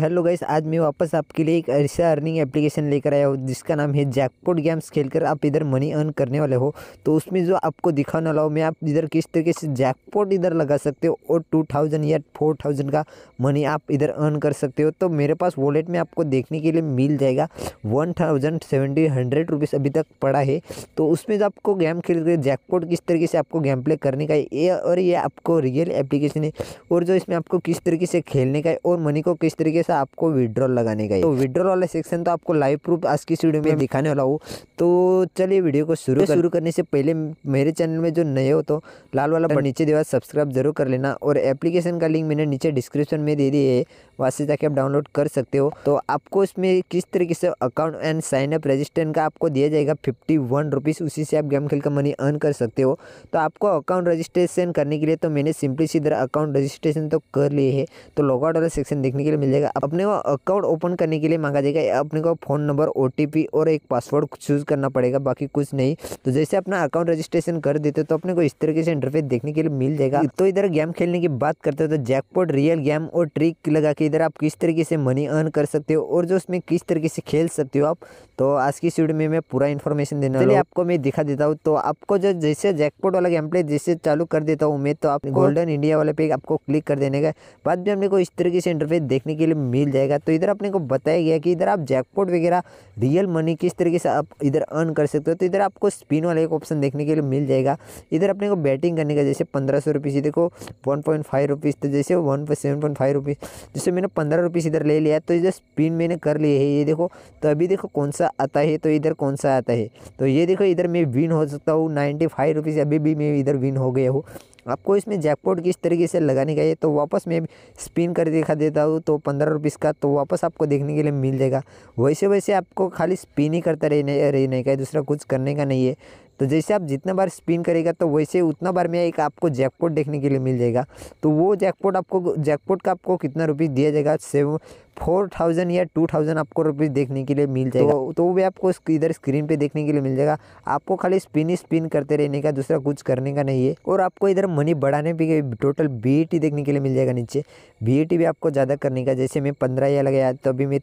hello guys आज मैं वापस आपके लिए एक ऐसा अर्निंग एप्लीकेशन लेकर आया हूँ जिसका नाम है जैकपॉट गेम्स खेलकर आप इधर मनी अर्न करने वाले हो तो उसमें जो आपको दिखाने वाला हूँ मैं आप इधर किस तरीके से जैकपॉट इधर लगा सकते हो और टू थाउजेंड या फोर थाउजेंड का मनी आप इधर अर्न कर सकते हो तो मेरे पास वॉलेट में आपको देखने के लिए मिल जाएगा one thousand seventy hundred rupees अभी तक पड़ा है तो उसमें जो आपको गेम खेल कर जैकपॉट किस तरीके से आपको गेम प्ले करने का है ये और ये आपको रियल एप्लीकेशन है और जो इसमें आपको किस तरीके से खेलने का है और मनी को किस तरीके से से आपको विड्रॉल लगाने का है तो विड्रॉल वाले सेक्शन तो आपको लाइव प्रूफ आज की वीडियो में दिखाने वाला हूँ तो चलिए वीडियो को शुरू तो शुरू करने से पहले मेरे चैनल में जो नए हो तो लाल वाला बटन नीचे दिवा सब्सक्राइब जरूर कर लेना और एप्लीकेशन का लिंक मैंने नीचे डिस्क्रिप्शन में दे दी है वहाँ से जाके आप डाउनलोड कर सकते हो तो आपको इसमें किस तरीके से account and sign up registration का आपको दिया जाएगा फिफ्टी वन रुपीज़ उसी से आप गेम खेल का मनी अर्न कर सकते हो तो आपको अकाउंट रजिस्ट्रेशन करने के लिए तो मैंने सिंपली सीधा अकाउंट रजिस्ट्रेशन तो कर लिए है तो लॉगआउट वाला सेक्शन देखने के लिए मिल जाएगा अपने को अकाउंट ओपन करने के लिए मांगा जाएगा अपने को फ़ोन नंबर ओ और एक पासवर्ड चूज़ करना पड़ेगा बाकी कुछ नहीं तो जैसे अपना अकाउंट रजिस्ट्रेशन कर देते तो अपने को इस तरीके से इंटरफेस देखने के लिए मिल जाएगा तो इधर गेम खेलने की बात करते हो तो जैकपोर्ट रियल गेम और ट्रिक लगा के इधर आप किस तरीके से मनी अर्न कर सकते हो और जो उसमें किस तरीके से खेल सकते हो आप तो आज की वीडियो में मैं पूरा इन्फॉर्मेशन देना चलिए आपको मैं दिखा देता हूँ तो आपको जो जैसे जैकपोर्ट वाला गेम प्ले जैसे चालू कर देता हूँ मैं तो आप गोल्डन इंडिया वाले पे आपको क्लिक कर देने का बाद में हमने को इस तरीके से इंटरफेस देखने के लिए मिल जाएगा तो इधर अपने को बताया गया कि इधर आप जैकपॉट वगैरह रियल मनी किस तरीके से आप इधर अर्न कर सकते हो तो इधर आपको स्पिन वाला एक ऑप्शन देखने के लिए मिल जाएगा इधर अपने को बैटिंग करने का जैसे पंद्रह सौ रुपीज़ देखो वन पॉइंट फाइव रुपीज़ तो जैसे one seven point five rupees जैसे मैंने पंद्रह रुपीज़ इधर ले लिया तो इधर स्पिन मैंने कर लिए है ये देखो तो अभी देखो कौन सा आता है तो इधर कौन सा आता है तो ये देखो इधर मैं विन हो सकता हूँ नाइन्टी फाइव रुपीज़ अभी भी मैं इधर विन हो गया हूँ आपको इसमें जैकपॉट किस तरीके से लगाने का है तो वापस मैं स्पिन कर दिखा देता हूँ तो पंद्रह रुपीज़ का तो वापस आपको देखने के लिए मिल जाएगा वैसे वैसे आपको खाली स्पिन ही करता रहने रहने का है दूसरा कुछ करने का नहीं है तो जैसे आप जितना बार स्पिन करेगा तो वैसे उतना बार में एक आपको जैकपॉट देखने के लिए मिल जाएगा तो वो जैकपॉट आपको जैकपॉट का आपको कितना रुपीज़ दिया जाएगा सेवन फोर थाउजेंड या टू थाउजेंड आपको रुपीज़ देखने के लिए मिल जाएगा तो, तो भी आपको इधर स्क्रीन पे देखने के लिए मिल जाएगा आपको खाली स्पिन ही स्पिन करते रहने का दूसरा कुछ करने का नहीं है और आपको इधर मनी बढ़ाने भी टोटल बी e देखने के लिए मिल जाएगा नीचे बी e भी आपको ज़्यादा करने का जैसे मैं पंद्रह या लगाया तो अभी मैं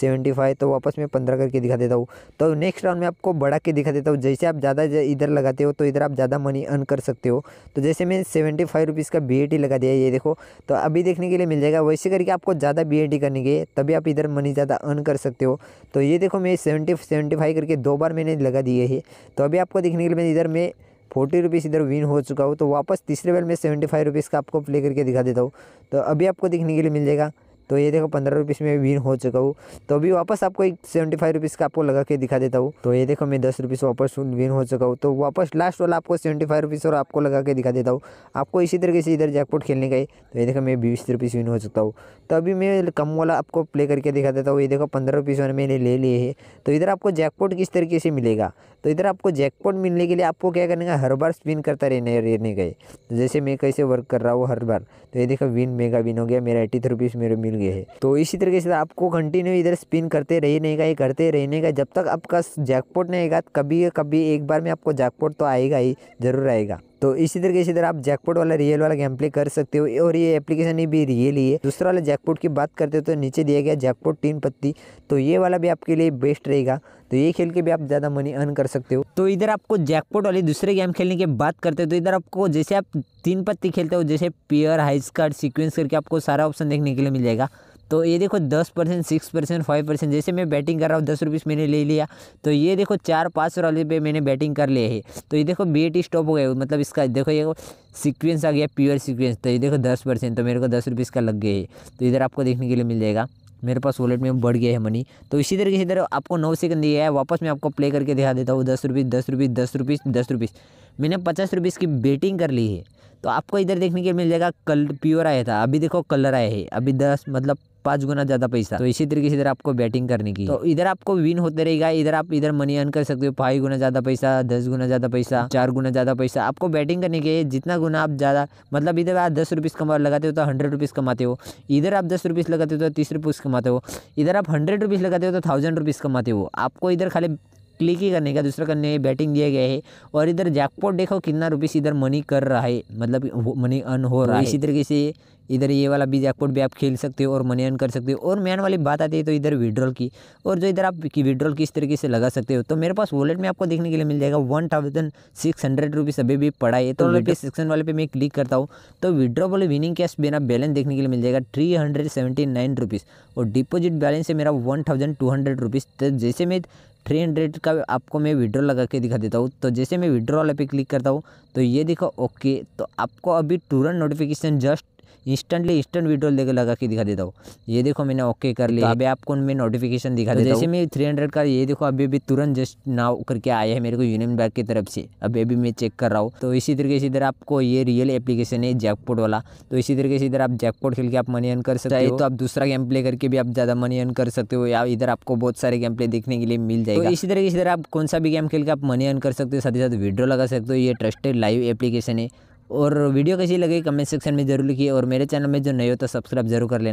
सेवेंटी फाइव तो वापस मैं पंद्रह करके दिखा देता हूँ तो नेक्स्ट राउंड में आपको बढ़ा के दिखा देता हूँ जैसे आप ज़्यादा इधर लगाते हो तो इधर आप ज़्यादा मनी अर्न कर सकते हो तो जैसे मैं सेवेंटी फाइव रुपीज़ का बी e लगा दिया ये देखो तो अभी देखने के लिए मिल जाएगा वैसे करके आपको ज़्यादा बी करने बनेंगे तभी आप इधर मनी ज़्यादा अर्न कर सकते हो तो ये देखो मैं सेवेंटी सेवेंटी फाइव करके दो बार मैंने लगा दिए है तो अभी आपको देखने के लिए मैं इधर मैं फोर्टी रुपीज़ इधर विन हो चुका हूँ तो वापस तीसरे बार में सेवेंटी फाइव रुपीज़ का आपको प्ले करके दिखा देता हूँ तो अभी आपको देखने के लिए मिल जाएगा तो ये देखो पंद्रह रुपीज़ में विन हो चुका हूँ तो अभी वापस आपको एक सेवेंटी फाइव रुपीज़ का आपको लगा के दिखा देता हूँ तो ये देखो मैं दस रुपीज़ वापस विन हो चुका हूँ तो वापस लास्ट वाला आपको सेवेंटी फाइव रुपीज़ और आपको लगा के दिखा देता हूँ आपको इसी तरीके से इधर जैकपॉट खेलने का ही तो ये देखो मैं बीस रुपीज़ विन हो चुका हूँ तो अभी मैं कम वाला आपको प्ले करके दिखा देता हूँ ये देखो पंद्रह रुपीज़ वाले मैंने ले लिए है तो इधर आपको जैकपॉट किस तरीके से मिलेगा तो इधर आपको जैकपॉट मिलने के लिए आपको क्या करने का हर बार स्पिन करता रहने रहने का तो जैसे मैं कैसे वर्क कर रहा हूँ हर बार तो ये देखो विन मेगा विन हो गया मेरा एटी थ्री रुपीज़ मेरे मिल मिल गए हैं तो इसी तरीके से आपको कंटिन्यू इधर स्पिन करते रहने का ही करते रहने का जब तक आपका जैकपॉट नहीं आएगा कभी कभी एक बार में आपको जैकपॉट तो आएगा ही ज़रूर आएगा तो इसी तरीके इसी तरह आप जैकपोट वाला रियल वाला गेम प्ले कर सकते हो और ये एप्लीकेशन भी रियल ही है दूसरा वाला जैकपोट की बात करते हो तो नीचे दिया गया जैकपोट तीन पत्ती तो ये वाला भी आपके लिए बेस्ट रहेगा तो ये खेल के भी आप ज़्यादा मनी अर्न कर सकते हो तो इधर आपको जैकपोट वाली दूसरे गेम खेलने की बात करते हो तो इधर आपको जैसे आप तीन पत्ती खेलते हो जैसे पेयर हाइस कार्ड सिक्वेंस करके आपको सारा ऑप्शन देखने के लिए मिल जाएगा तो ये देखो दस percent six percent five percent जैसे मैं बैटिंग कर रहा हूँ दस रुपीज़ मैंने ले लिया तो ये देखो चार पाँच वाले पे मैंने बैटिंग कर लिया है तो ये देखो बी स्टॉप हो गया मतलब इसका देखो ये सीक्वेंस आ गया प्योर सीक्वेंस तो ये देखो दस परसेंट तो मेरे को दस रुपीस का लग गया है तो इधर आपको देखने के लिए मिल जाएगा मेरे पास वॉलेट में बढ़ गया है मनी तो इसी तरीके से इधर आपको नौ सेकंड दिया है वापस मैं आपको प्ले करके दिखा देता हूँ दस रुपीज़ दस रुपीज़ दस रुपीज़ दस रुपीज़ मैंने पचास रुपीज़ की बेटिंग कर ली है तो आपको इधर देखने के मिल जाएगा कल प्योर आया था अभी देखो कलर आया है अभी दस मतलब पाँच गुना ज़्यादा पैसा तो इसी तरीके से इधर आपको बैटिंग करने की तो इधर आपको विन होते रहेगा इधर आप इधर मनी अर्न कर सकते हो फाइव गुना ज़्यादा पैसा दस गुना ज़्यादा पैसा चार गुना ज़्यादा पैसा आपको बैटिंग करने के जितना गुना आप ज़्यादा मतलब इधर आप दस रुपीज़ कमा लगाते हो तो हंड्रेड रुपीज़ कमाते हो इधर आप दस रुपीज़ लगाते हो तो तीस रुपीज़ कमाते हो इधर आप हंड्रेड रुपीज़ लगाते हो तो थाउजेंड रुपीज़ कमाते हो आपको इधर खाली क्लिक ही करने का दूसरा करने बैटिंग दिया गया है और इधर जैकपॉट देखो कितना रुपीस इधर मनी कर रहा है मतलब मनी अर्न हो रहा है तो इसी तरीके से इधर ये वाला भी जैकपॉट भी आप खेल सकते हो और मनी अर्न कर सकते हो और मेन वाली बात आती है तो इधर विड्रॉल की और जो इधर आप विड्रॉल किस तरीके से लगा सकते हो तो मेरे पास वॉलेट में आपको देखने के लिए मिल जाएगा one thousand six hundred rupees अभी भी पड़ा है तो रुपीज़ सेक्शन वाले पे मैं क्लिक करता हूँ तो विड्रॉ वाले विनिंग कैश मेरा बैलेंस देखने के लिए मिल जाएगा three hundred seventy nine rupees और डिपोजिट बैलेंस है मेरा one thousand two hundred rupees तो जैसे मैं थ्री हंड्रेड का आपको मैं विड्रॉ लगा के दिखा देता हूँ तो जैसे मैं विड्रॉ वाले पे क्लिक करता हूँ तो ये देखो ओके तो आपको अभी तुरंत notification just instantly instant video लेकर लगा के दिखा देता हूँ ये देखो मैंने ओके कर लिया तो अभी आपको उनमें नोटिफिकेशन दिखा तो देता जैसे मैं थ्री हंड्रेड का ये देखो अभी अभी तुरंत जस्ट नाव करके आया है मेरे को यूनियन बैंक की तरफ से अभी अभी मैं चेक कर रहा हूँ तो इसी तरीके से इधर आपको ये रियल एप्लीकेशन है जैकपोर्ट वाला तो इसी तरीके से इधर आप जैकपोर्ट खेल के आप मनी अर्न कर सकते हो तो आप दूसरा गेम प्ले करके भी आप ज़्यादा मनी अर्न कर सकते हो या इधर आपको बहुत सारे गेम प्ले देखने के लिए मिल तो जाएगा इसी तरीके से इधर आप कौन सा भी गेम खेल के आप मनी अर्न कर सकते हो साथ ही साथ वीडियो लगा सकते हो ये ट्रस्टेड लाइव एप्लीकेशन है और वीडियो कैसी लगी कमेंट सेक्शन में जरूर लिखिए और मेरे चैनल में जो नए हो तो सब्सक्राइब जरूर कर लेना